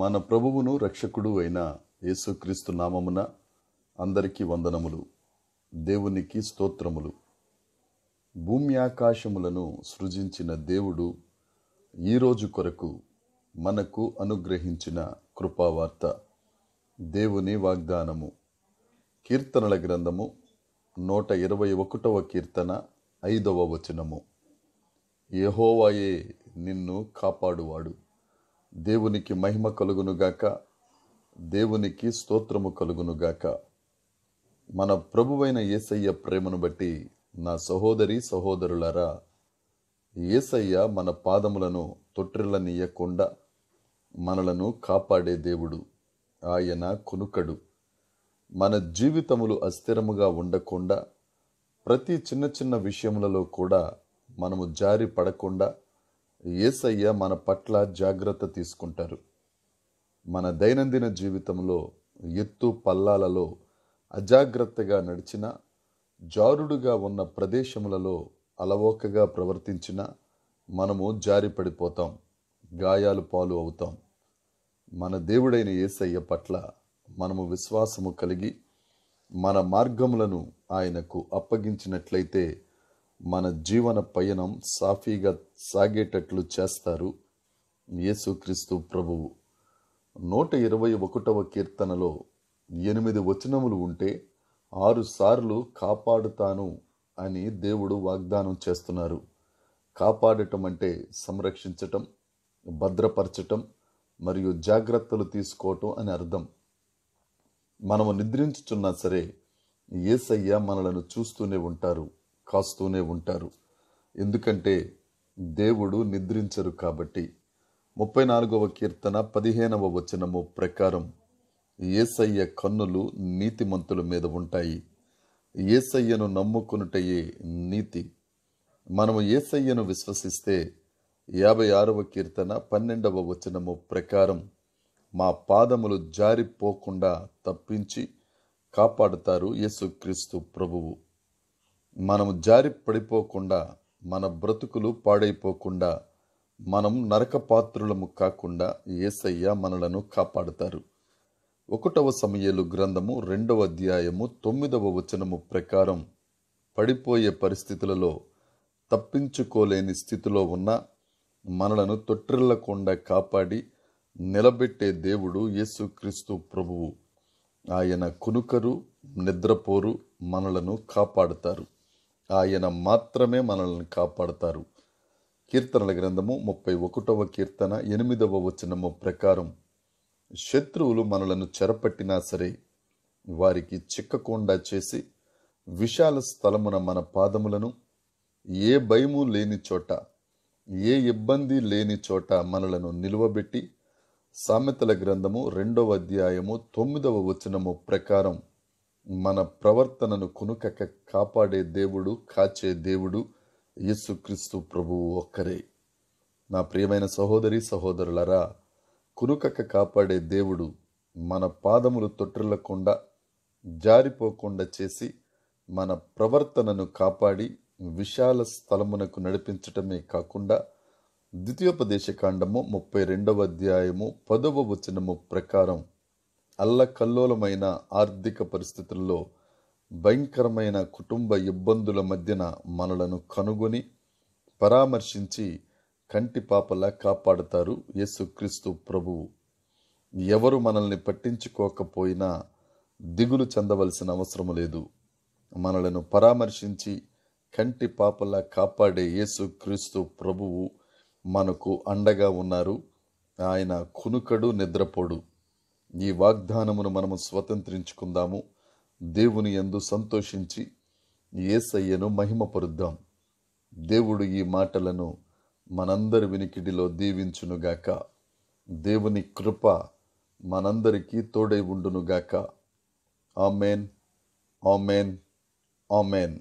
మన ప్రభువును రక్షకుడు అయిన యేసుక్రీస్తు నామమున అందరికీ వందనములు దేవునికి స్తోత్రములు భూమి ఆకాశములను సృజించిన దేవుడు ఈరోజు కొరకు మనకు అనుగ్రహించిన కృపావార్త దేవుని వాగ్దానము కీర్తనల గ్రంథము నూట ఇరవై ఒకటవ కీర్తన ఐదవ వచనము యహోవాయే నిన్ను కాపాడువాడు దేవునికి మహిమ కలుగునుగాక దేవునికి స్తోత్రము కలుగునుగాక మన ప్రభువైన ఏసయ్య ప్రేమను బట్టి నా సహోదరి సహోదరులరా ఏసయ్య మన పాదములను తొట్టిల్లనీయకుండా మనలను కాపాడే దేవుడు ఆయన కొనుకడు మన జీవితములు అస్థిరముగా ఉండకుండా ప్రతి చిన్న చిన్న విషయములలో కూడా మనము జారి పడకుండా ఏసయ్య మన పట్ల జాగ్రత్త తీసుకుంటారు మన దైనందిన జీవితంలో ఎత్తు పల్లాలలో అజాగ్రత్తగా నడిచిన జారుడుగా ఉన్న ప్రదేశములలో అలవోకగా ప్రవర్తించిన మనము జారి పడిపోతాం గాయాలు పాలు అవుతాం మన దేవుడైన ఏసయ్య పట్ల మనము విశ్వాసము కలిగి మన మార్గములను ఆయనకు అప్పగించినట్లయితే మన జీవన పయనం సాఫీగా సాగేటట్లు చేస్తారు యేసుక్రీస్తు ప్రభువు నూట ఇరవై ఒకటవ కీర్తనలో ఎనిమిది వచనములు ఉంటే ఆరు సార్లు కాపాడుతాను అని దేవుడు వాగ్దానం చేస్తున్నారు కాపాడటం అంటే సంరక్షించటం భద్రపరచటం మరియు జాగ్రత్తలు తీసుకోవటం అని అర్థం మనము నిద్రించుచున్నా సరే ఏసయ్య మనలను చూస్తూనే ఉంటారు కాస్తూనే ఉంటారు ఎందుకంటే దేవుడు నిద్రించరు కాబట్టి ముప్పై నాలుగవ కీర్తన పదిహేనవ వచనము ప్రకారం ఏసయ్య కన్నులు నీతిమంతుల మీద ఉంటాయి ఏసయ్యను నమ్ముకున్నటయే నీతి మనము ఏసయ్యను విశ్వసిస్తే యాభై ఆరవ కీర్తన పన్నెండవ వచనము ప్రకారం మా పాదములు జారిపోకుండా తప్పించి కాపాడుతారు యేసుక్రీస్తు ప్రభువు మనము జారి పడిపోకుండా మన బ్రతుకులు పాడైపోకుండా మనం నరక పాత్రులము కాకుండా ఏసయ్య మనలను కాపాడుతారు ఒకటవ సమయలు గ్రంథము రెండవ అధ్యాయము తొమ్మిదవ వచనము ప్రకారం పడిపోయే పరిస్థితులలో తప్పించుకోలేని స్థితిలో ఉన్న మనలను తొట్టిల్లకుండా కాపాడి నిలబెట్టే దేవుడు యేసుక్రీస్తు ప్రభువు ఆయన కునుకరు నిద్రపోరు మనలను కాపాడుతారు ఆయన మాత్రమే మనల్ని కాపాడతారు కీర్తనల గ్రంథము ముప్పై ఒకటవ కీర్తన ఎనిమిదవ వచనము ప్రకారం శత్రువులు మనలను చెరపట్టినా సరే వారికి చిక్కకుండా చేసి విశాల స్థలమున మన పాదములను ఏ భయము లేని చోట ఏ ఇబ్బంది లేని చోట మనలను నిలువబెట్టి సామెతల గ్రంథము రెండవ అధ్యాయము తొమ్మిదవ వచనము ప్రకారం మన ప్రవర్తనను కొనుక కాపాడే దేవుడు కాచే దేవుడు యేసుక్రీస్తు ప్రభువు ఒక్కరే నా ప్రియమైన సహోదరి సహోదరులరా కునుకక కాపాడే దేవుడు మన పాదములు తొట్టిల్లకుండా జారిపోకుండా చేసి మన ప్రవర్తనను కాపాడి విశాల స్థలమునకు నడిపించటమే కాకుండా ద్వితీయోపదేశ కాండము ముప్పై రెండవ అధ్యాయము పదవ వచనము ప్రకారం అల్లకల్లోలమైన ఆర్థిక పరిస్థితుల్లో భయంకరమైన కుటుంబ ఇబ్బందుల మధ్యన మనలను కనుగొని పరామర్శించి కంటి పాపలా కాపాడతారు యేసుక్రీస్తు ప్రభువు ఎవరు మనల్ని పట్టించుకోకపోయినా దిగులు చెందవలసిన అవసరం లేదు మనలను పరామర్శించి కంటి పాపలా కాపాడే యేసుక్రీస్తు ప్రభువు మనకు అండగా ఉన్నారు ఆయన కునుకడు నిద్రపోడు ఈ వాగ్దానమును మనము స్వతంత్రించుకుందాము దేవుని ఎందు సంతోషించి ఏసయ్యను మహిమపరుద్దాం దేవుడు ఈ మాటలను మనందరి వినికిడిలో దీవించునుగాక దేవుని కృప మనందరికీ తోడై ఉండునుగాక ఆమెన్ ఆమెన్ ఆమెన్